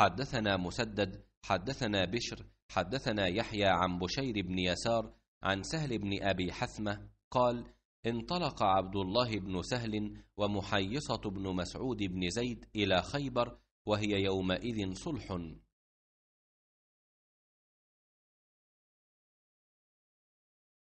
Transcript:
حدثنا مسدد حدثنا بشر حدثنا يحيى عن بشير بن يسار عن سهل بن ابي حثمه قال انطلق عبد الله بن سهل ومحيصه بن مسعود بن زيد الى خيبر وهي يومئذ صلح